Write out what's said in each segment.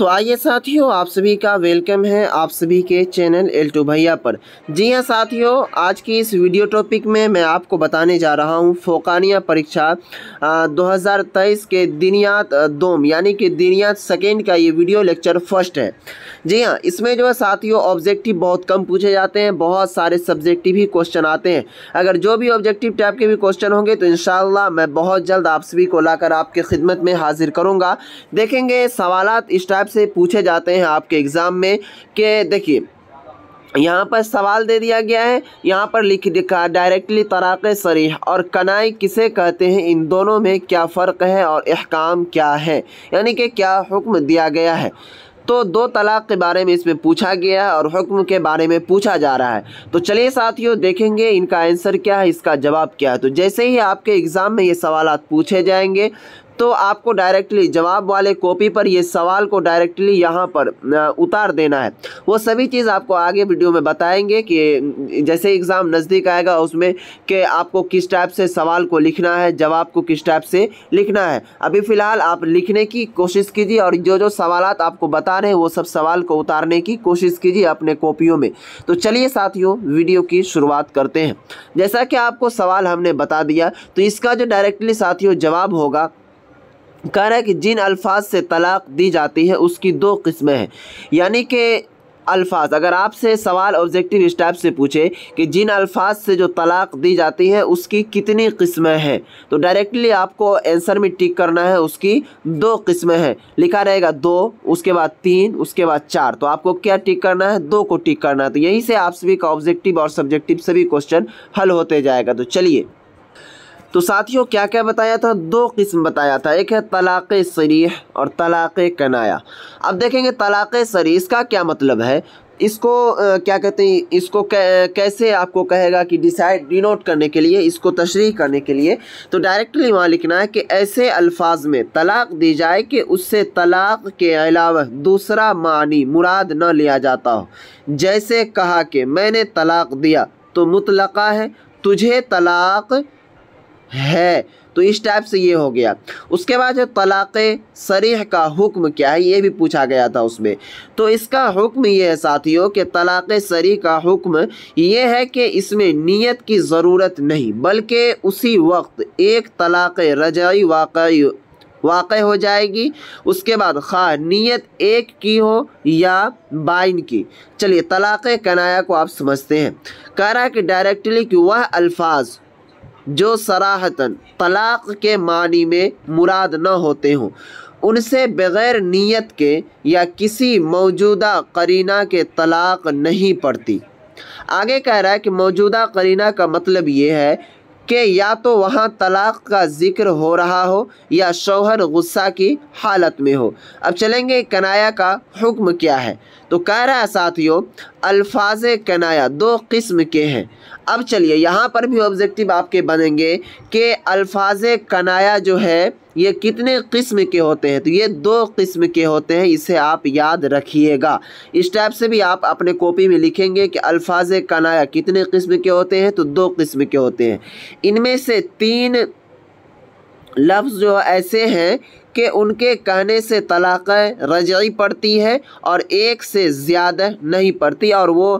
तो आइए साथियों आप सभी का वेलकम है आप सभी के चैनल एल टू भैया पर जी हां साथियों आज की इस वीडियो टॉपिक में मैं आपको बताने जा रहा हूं फोकानिया परीक्षा 2023 के दिनियात दोम यानी कि दिनियात सेकेंड का ये वीडियो लेक्चर फर्स्ट है जी हाँ इसमें जो है साथियों ऑब्जेक्टिव बहुत कम पूछे जाते हैं बहुत सारे सब्जेक्टिव ही क्वेश्चन आते हैं अगर जो भी ऑब्जेक्टिव टाइप के भी क्वेश्चन होंगे तो इन मैं बहुत जल्द आप सभी को लाकर आपके खिदमत में हाजिर करूँगा देखेंगे सवाल इस टाइप से पूछे जाते हैं आपके एग्ज़ाम में कि देखिए यहाँ पर सवाल दे दिया गया है यहाँ पर लिख लिखा डायरेक्टली तराक़ सरीह और कनाई किसे कहते हैं इन दोनों में क्या फ़र्क है और अहकाम क्या है यानी कि क्या हुक्म दिया गया है तो दो तलाक़ के बारे में इसमें पूछा गया है और हुक्म के बारे में पूछा जा रहा है तो चलिए साथियों देखेंगे इनका आंसर क्या है इसका जवाब क्या है तो जैसे ही आपके एग्ज़ाम में ये सवाल पूछे जाएंगे तो आपको डायरेक्टली जवाब वाले कॉपी पर ये सवाल को डायरेक्टली यहाँ पर उतार देना है वो सभी चीज़ आपको आगे वीडियो में बताएंगे कि जैसे एग्ज़ाम नज़दीक आएगा उसमें कि आपको किस टाइप से सवाल को लिखना है जवाब को किस टाइप से लिखना है अभी फ़िलहाल आप लिखने की कोशिश कीजिए और जो जो सवाल आपको बता रहे हैं वो सब सवाल को उतारने की कोशिश कीजिए अपने कॉपियों में तो चलिए साथियों वीडियो की शुरुआत करते हैं जैसा कि आपको सवाल हमने बता दिया तो इसका जो डायरेक्टली साथियों जवाब होगा कह रहा है कि जिन अल्फाज से तलाक़ दी जाती है उसकी दो किस्में हैं यानी कि अल्फाज अगर आपसे सवाल ऑब्जेक्टिव स्टाफ से पूछे कि जिन अल्फाज से जो तलाक दी जाती है उसकी कितनी किस्में हैं तो डायरेक्टली आपको आंसर में टिक करना है उसकी दो किस्में हैं लिखा रहेगा दो उसके बाद तीन उसके बाद चार तो आपको क्या टिक करना है दो को टिक करना है तो यहीं से आप सभी का ऑब्जेक्टिव और सब्जेक्टिव सभी क्वेश्चन हल होते जाएगा तो चलिए तो साथियों क्या क्या बताया था दो किस्म बताया था एक है तलाक़ सरीह और तलाक़ कनाया अब देखेंगे तलाक़ सरीह इसका क्या मतलब है इसको आ, क्या कहते हैं इसको कैसे आपको कहेगा कि डिसाइड डिनोट करने के लिए इसको तशरी करने के लिए तो डायरेक्टली वहाँ लिखना है कि ऐसे अल्फाज में तलाक दी जाए कि उससे तलाक के अलावा दूसरा मानी मुराद न लिया जाता हो जैसे कहा कि मैंने तलाक दिया तो मुतलका है तुझे तलाक़ है तो इस टाइप से ये हो गया उसके बाद जो तलाक़ सरीह का हुक्म क्या है ये भी पूछा गया था उसमें तो इसका हुक्म ये है साथियों कि तलाक़ सरीह का हुक्म ये है कि इसमें नियत की ज़रूरत नहीं बल्कि उसी वक्त एक तलाक़ रजाई वाकई वाक़ हो जाएगी उसके बाद खा नीयत एक की हो या बाइन की चलिए तलाक़ कनाया को आप समझते हैं कह रहा है कि डायरेक्टली कि वह अल्फाज जो सराहतन तलाक़ के मानी में मुराद न होते हों उनसे बग़ैर नीयत के या किसी मौजूदा करीना के तलाक़ नहीं पड़ती आगे कह रहा है कि मौजूदा करीना का मतलब ये है कि या तो वहाँ तलाक़ का ज़िक्र हो रहा हो या शौहर गुस्सा की हालत में हो अब चलेंगे कनाया का हुक्म क्या है तो कह रहा है साथियों अल्फाज कनाया दो किस्म के हैं अब चलिए यहाँ पर भी ऑब्जेक्टिव आपके बनेंगे कि अल्फाज कनाया जो है ये कितने किस्म के होते हैं तो ये दो किस्म के होते हैं इसे आप याद रखिएगा इस टाइप से भी आप अपने कॉपी में लिखेंगे कि अल्फाज कनाया कितने किस्म के होते हैं तो दो किस्म के होते हैं इनमें से तीन लफ्ज़ जो ऐसे हैं कि उनके कहने से तलाक़ रजई पड़ती है और एक से ज़्यादा नहीं पड़ती और वो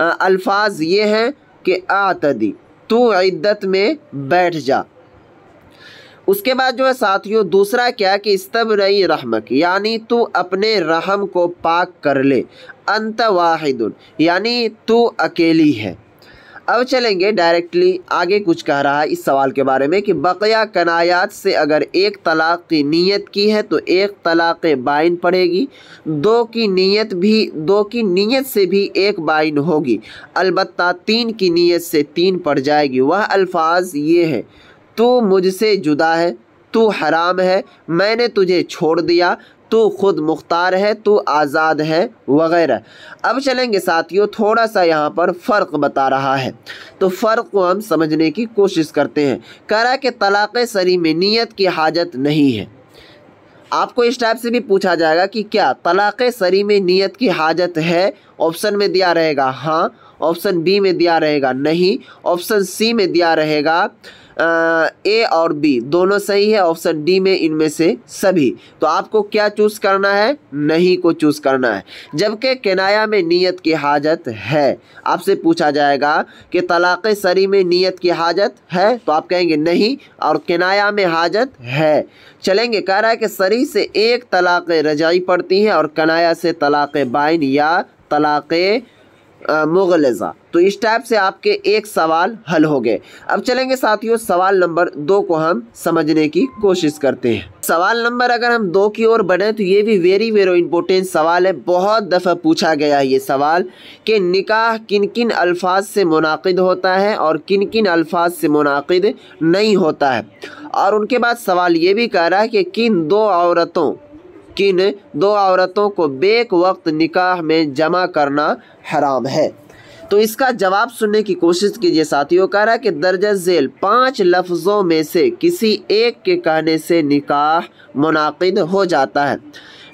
अल्फाज ये हैं कि आतदी तू इद्दत में बैठ जा उसके बाद जो है साथियों दूसरा क्या कि इस्तब रही रहमक यानी तू अपने रहम को पाक कर ले अंत वाहिदुन यानी तू अकेली है अब चलेंगे डायरेक्टली आगे कुछ कह रहा है इस सवाल के बारे में कि बकया कनायात से अगर एक तलाक़ की नीयत की है तो एक तलाक़ बाइन पड़ेगी दो की नीयत भी दो की नीयत से भी एक बाइन होगी अलबत् तीन की नीयत से तीन पड़ जाएगी वह अल्फाज ये है तू मुझसे जुदा है तू हराम है मैंने तुझे छोड़ दिया तू खुद मुख्तार है तू आज़ाद है वगैरह अब चलेंगे साथियों थोड़ा सा यहाँ पर फ़र्क बता रहा है तो फ़र्क को हम समझने की कोशिश करते हैं कह रहा कि तलाक़ सरी में नीयत की हाजत नहीं है आपको इस टाइप से भी पूछा जाएगा कि क्या तलाक़ सरी में नीयत की हाजत है ऑप्शन में दिया रहेगा हाँ ऑप्शन बी में दिया रहेगा नहीं ऑप्शन सी में दिया रहेगा ए और बी दोनों सही है ऑप्शन डी में इनमें से सभी तो आपको क्या चूज़ करना है नहीं को चूज़ करना है जबकि केनाया में नीयत की हाजत है आपसे पूछा जाएगा कि तलाक़ सरी में नीयत की हाजत है तो आप कहेंगे नहीं और केनाया में हाजत है चलेंगे कह रहा है कि सरी से एक तलाक़ रजाई पड़ती है और कनाया से तलाक़ बाइन या तलाक़ मुगलजा तो इस टाइप से आपके एक सवाल हल हो गए अब चलेंगे साथियों सवाल नंबर दो को हम समझने की कोशिश करते हैं सवाल नंबर अगर हम दो की ओर बढ़े तो ये भी वेरी वेरी इंपॉर्टेंट सवाल है बहुत दफ़ा पूछा गया है ये सवाल कि निकाह किन किन अल्फाज से मुनद होता है और किन किन अल्फाज से मुनद नहीं होता है और उनके बाद सवाल ये भी कह रहा है कि किन दो औरतों किन दो औरतों को बेक वक्त निकाह में जमा करना हराम है तो इसका जवाब सुनने की कोशिश कीजिए साथियों कह रहा है कि दर्ज झेल पाँच लफ्ज़ों में से किसी एक के कहने से निकाह मुनद हो जाता है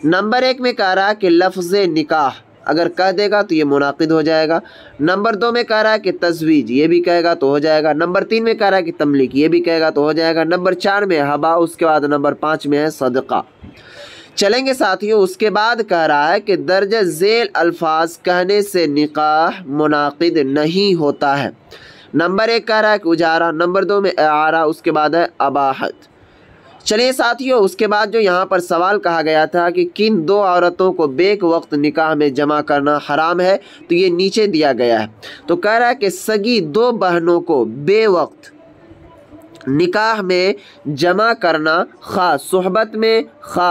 नंबर एक में कह रहा है कि लफ्ज़ निकाह अगर कह देगा तो ये मुनद हो जाएगा नंबर दो में कह रहा है कि तजवीज़ ये भी कहेगा तो हो जाएगा नंबर तीन में कह रहा है कि तमलीक ये भी कहेगा तो हो जाएगा नंबर चार में हबा उसके बाद नंबर पाँच में है सदका चलेंगे साथियों उसके बाद कह रहा है कि दर्ज झेल अल्फाज कहने से निकाह मुनद नहीं होता है नंबर एक कह रहा है कि उजारा नंबर दो में आरा उसके बाद है अबाहत चलिए साथियों उसके बाद जो यहाँ पर सवाल कहा गया था कि किन दो औरतों को बेक वक्त निकाह में जमा करना हराम है तो ये नीचे दिया गया है तो कह रहा है कि सगी दो बहनों को बेवक्त निकाह में जमा करना खा सोहबत में खा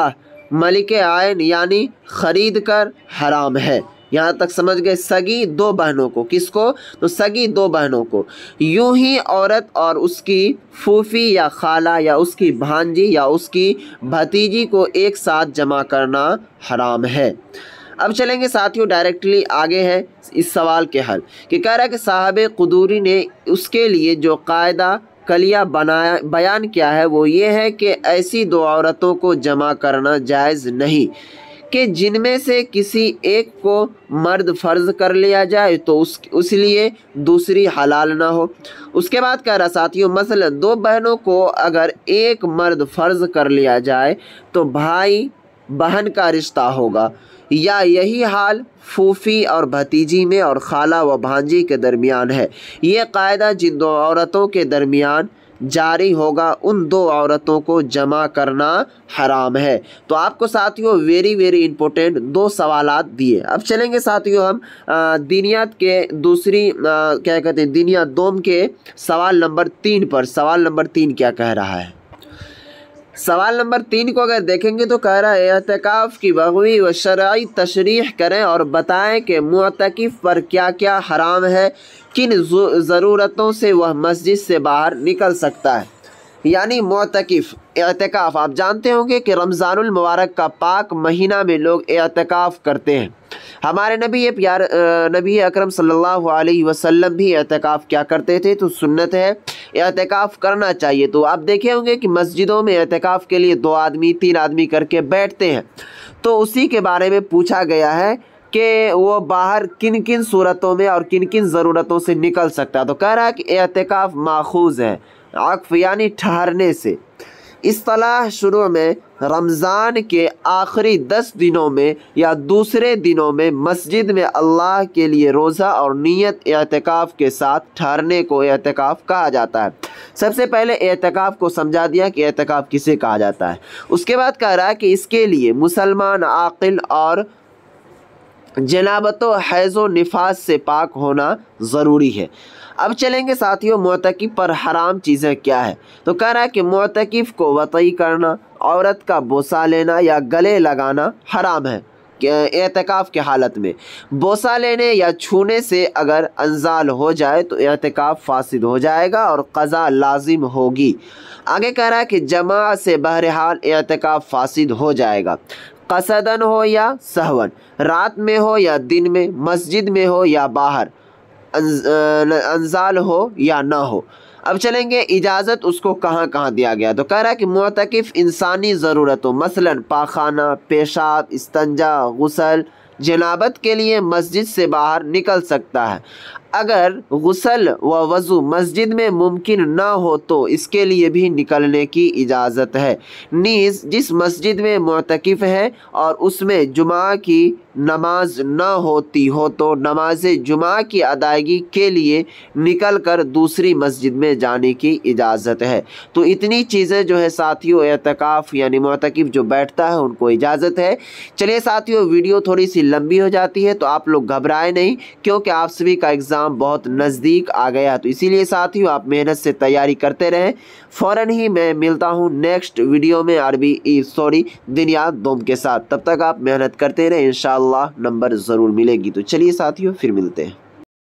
मलिक आयन यानी ख़रीद कर हराम है यहाँ तक समझ गए सगी दो बहनों को किसको तो सगी दो बहनों को यूं ही औरत और उसकी फूफी या खाला या उसकी भांजी या उसकी भतीजी को एक साथ जमा करना हराम है अब चलेंगे साथियों डायरेक्टली आगे है इस सवाल के हल कि कह रहा है कि साहब कदूरी ने उसके लिए जो कायदा कलिया बनाया बयान किया है वो ये है कि ऐसी दो औरतों को जमा करना जायज़ नहीं कि जिनमें से किसी एक को मर्द फ़र्ज कर लिया जाए तो उस उसलिए दूसरी हलाल ना हो उसके बाद कह रहा साथियों मसलन दो बहनों को अगर एक मर्द फ़र्ज कर लिया जाए तो भाई बहन का रिश्ता होगा या यही हाल फूफी और भतीजी में और खाला व भांजी के दरमियान है ये कायदा जिन दो औरतों के दरमियान जारी होगा उन दो औरतों को जमा करना हराम है तो आपको साथियों वेरी वेरी इंपॉर्टेंट दो सवाल दिए अब चलेंगे साथियों हम दीनियात के दूसरी आ, क्या कहते हैं दिनियत दोम के सवाल नंबर तीन पर सवाल नंबर तीन क्या कह रहा है सवाल नंबर तीन को अगर देखेंगे तो कह रहा है एहतिकाफ़ की बगवी व शर्य तशरी करें और बताएं कि मतकफ़ पर क्या क्या हराम है किन ज़रूरतों से वह मस्जिद से बाहर निकल सकता है यानी मतकफ़ एहतिकाफ़ आप जानते होंगे कि रमज़ानमबारक का पाक महीना में लोग एहतिकाफ़ करते हैं हमारे नबी प्यार नबी अकरम सल्लल्लाहु अलैहि वसल्लम भी एहतिकाफ़ क्या करते थे तो सुन्नत है एहतिकाफ़ करना चाहिए तो आप देखे होंगे कि मस्जिदों में एहतिकाफ़ के लिए दो आदमी तीन आदमी करके बैठते हैं तो उसी के बारे में पूछा गया है कि वो बाहर किन किन सूरतों में और किन किन ज़रूरतों से निकल सकता है तो कह रहा है कि एहतिकाफ़ माखूज है आकफ यानी ठहरने से असलाह शुरू में रमज़ान के आखिरी दस दिनों में या दूसरे दिनों में मस्जिद में अल्लाह के लिए रोज़ा और नियत एहतिकाफ़ के साथ ठहरने को एहतिकाफ़ कहा जाता है सबसे पहले एहतिकाफ़ को समझा दिया कि एहतिकाफ़ किसे कहा जाता है उसके बाद कह रहा है कि इसके लिए मुसलमान आकिल और जनाबत हैज़ो नफाज से पाक होना ज़रूरी है अब चलेंगे साथियों मोतकब पर हराम चीज़ें क्या है तो कह रहा है कि मोतकब को वतई करना औरत का बोसा लेना या गले लगाना हराम है एहतिकाफ़ के हालत में बोसा लेने या छूने से अगर अनजाल हो जाए तो एहतिकाफ़ फासिद हो जाएगा और कज़ा लाजिम होगी आगे कह रहा है कि जमा से बहरहाल एहतिकाफ़ फासिद हो जाएगा कसदन हो या सहवन रात में हो या दिन में मस्जिद में हो या बाहर अनजाल हो या ना हो अब चलेंगे इजाज़त उसको कहाँ कहाँ दिया गया तो कह रहा है कि मतकफ़ इंसानी ज़रूरतों मसलन पाखाना पेशाब इस्तंजा गसल जनाबत के लिए मस्जिद से बाहर निकल सकता है अगर गसल व वज़ू मस्जिद में मुमकिन ना हो तो इसके लिए भी निकलने की इजाज़त है नीज़ जिस मस्जिद में मोतकफ़ है और उसमें जुमा की नमाज न होती हो तो नमाज जुमा की अदायगी के लिए निकल कर दूसरी मस्जिद में जाने की इजाज़त है तो इतनी चीज़ें जो है साथियों एतकाफ़ यानी मतकब जो बैठता है उनको इजाज़त है चलिए साथियों वीडियो थोड़ी सी लंबी हो जाती है तो आप लोग घबराए नहीं क्योंकि आप सभी का एग्ज़ाम बहुत नज़दीक आ गया तो इसीलिए साथियों आप मेहनत से तैयारी करते रहें फ़ौर ही मैं मिलता हूँ नेक्स्ट वीडियो में अरबी सॉरी दिनिया दोम के साथ तब तक आप मेहनत करते रहें इन नंबर ज़रूर मिलेगी तो चलिए साथियों फिर मिलते हैं